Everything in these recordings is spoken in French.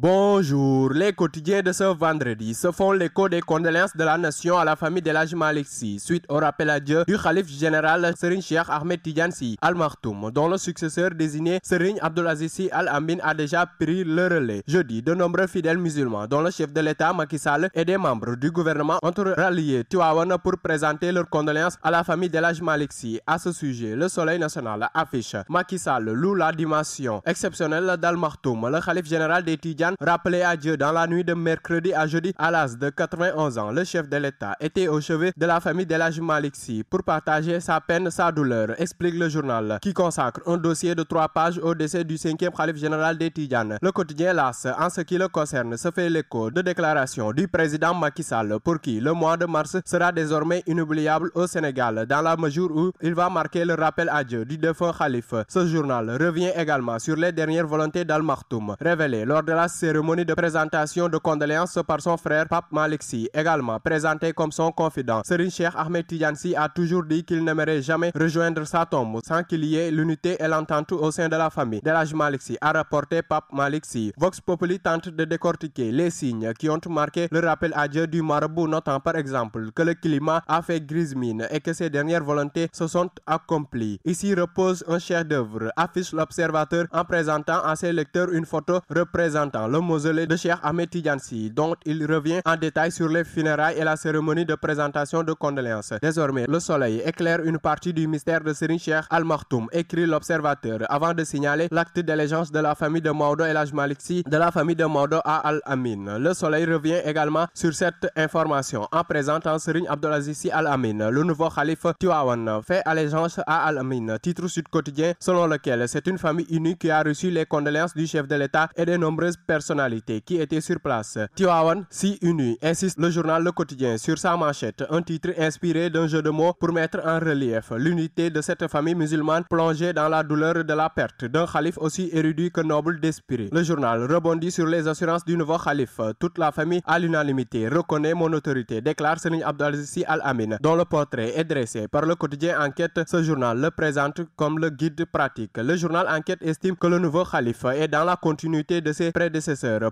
Bonjour, les quotidiens de ce vendredi se font l'écho des condoléances de la nation à la famille de l'âge Malixi suite au rappel à Dieu du calife général Serigne Cheikh Ahmed Tidjansi al Maktoum dont le successeur désigné Serigne Abdelazizi Al-Amin a déjà pris le relais. Jeudi, de nombreux fidèles musulmans, dont le chef de l'État Macky Sall et des membres du gouvernement, ont rallié Tuawana pour présenter leurs condoléances à la famille de l'âge Malixi. À ce sujet, le Soleil national affiche Macky Sall loue la dimension exceptionnelle dal Maktoum, le calife général des Tidjans rappelé à Dieu dans la nuit de mercredi à jeudi à l'âge de 91 ans, le chef de l'État était au chevet de la famille de Malik Maliksi pour partager sa peine, sa douleur, explique le journal, qui consacre un dossier de trois pages au décès du cinquième calife général des Tidjanes. Le quotidien LAS, en ce qui le concerne, se fait l'écho de déclarations du président Macky Sall, pour qui le mois de mars sera désormais inoubliable au Sénégal, dans la mesure où il va marquer le rappel à Dieu du défunt calife. Ce journal revient également sur les dernières volontés d'Al-Maktoum, révélées lors de la cérémonie de présentation de condoléances par son frère Pape Malixi, également présenté comme son confident. Serine Cheikh Ahmed Tidjansi a toujours dit qu'il n'aimerait jamais rejoindre sa tombe sans qu'il y ait l'unité et l'entente au sein de la famille. Delage Malixi a rapporté Pape Malixi. Vox Populi tente de décortiquer les signes qui ont marqué le rappel à Dieu du marabout, notant par exemple que le climat a fait grise mine et que ses dernières volontés se sont accomplies. Ici repose un chef-d'œuvre, affiche l'observateur en présentant à ses lecteurs une photo représentant le mausolée de Cheikh Ahmed Tidjansi, dont il revient en détail sur les funérailles et la cérémonie de présentation de condoléances. Désormais, le soleil éclaire une partie du mystère de Serine Cheikh Al Maktoum, écrit l'observateur, avant de signaler l'acte d'allégeance de la famille de Maudo l'âge Maliksi de la famille de Maudo à Al Amin. Le soleil revient également sur cette information en présentant Serine Abdelazizi Al Amin, le nouveau calife Tiwawan, fait allégeance à Al Amin, titre sud quotidien selon lequel c'est une famille unique qui a reçu les condoléances du chef de l'État et des nombreuses personnalités qui étaient sur place. Tiwawan si unu insiste le journal Le Quotidien sur sa manchette, un titre inspiré d'un jeu de mots pour mettre en relief l'unité de cette famille musulmane plongée dans la douleur de la perte d'un calife aussi érudit que noble d'esprit. Le journal rebondit sur les assurances du nouveau calife. Toute la famille, à l'unanimité, reconnaît mon autorité, déclare Selim Abdelaziz Al-Amin, dont le portrait est dressé par le quotidien Enquête. Ce journal le présente comme le guide pratique. Le journal Enquête estime que le nouveau calife est dans la continuité de ses prédécesseurs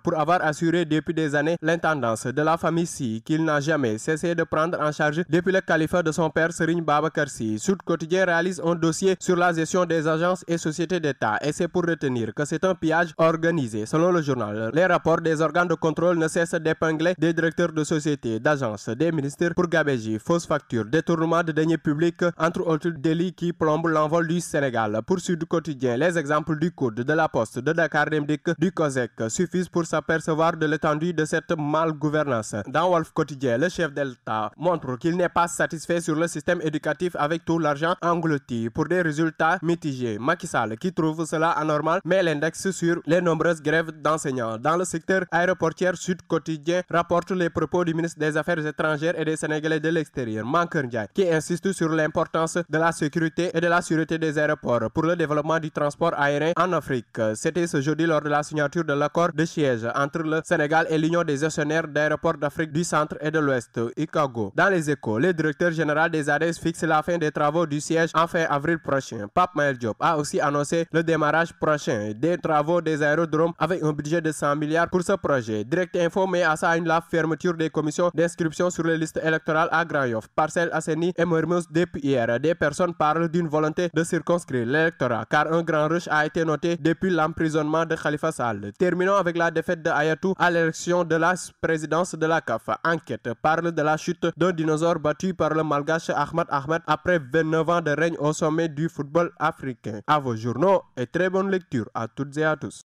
pour avoir assuré depuis des années l'intendance de la famille Si qu'il n'a jamais cessé de prendre en charge depuis le califat de son père Serigne Babacar Si. Sud Quotidien réalise un dossier sur la gestion des agences et sociétés d'État et c'est pour retenir que c'est un pillage organisé. Selon le journal, les rapports des organes de contrôle ne cessent d'épingler des directeurs de sociétés, d'agences, des ministères pour gabégie, fausses factures, détournement de deniers publics, entre autres délits qui plombent l'envol du Sénégal. Pour Sud Quotidien, les exemples du Code, de la Poste, de Dakar Demdik, du COSEC, suffisent pour s'apercevoir de l'étendue de cette malgouvernance. Dans Wolf Quotidien, le chef d'État montre qu'il n'est pas satisfait sur le système éducatif avec tout l'argent englouti pour des résultats mitigés. Macky Sall, qui trouve cela anormal, met l'index sur les nombreuses grèves d'enseignants. Dans le secteur aéroportier Sud Quotidien, rapporte les propos du ministre des Affaires étrangères et des Sénégalais de l'extérieur, Mankar qui insiste sur l'importance de la sécurité et de la sûreté des aéroports pour le développement du transport aérien en Afrique. C'était ce jeudi lors de la signature de l'accord de siège entre le Sénégal et l'Union des gestionnaires d'aéroports d'Afrique du Centre et de l'Ouest, ICAGO. Dans les échos, le directeur général des ADES fixe la fin des travaux du siège en fin avril prochain. Pape Maël Diop a aussi annoncé le démarrage prochain des travaux des aérodromes avec un budget de 100 milliards pour ce projet. Direct Info met à ça une la fermeture des commissions d'inscription sur les listes électorales à Grand Yoff, Parcelles Asseni et Mermoz depuis hier. Des personnes parlent d'une volonté de circonscrire l'électorat car un grand rush a été noté depuis l'emprisonnement de Khalifa Sall. Terminons avec la défaite de Ayatou à l'élection de la présidence de la CAF. Enquête parle de la chute d'un dinosaure battu par le malgache Ahmad Ahmed après 29 ans de règne au sommet du football africain. À vos journaux et très bonne lecture à toutes et à tous.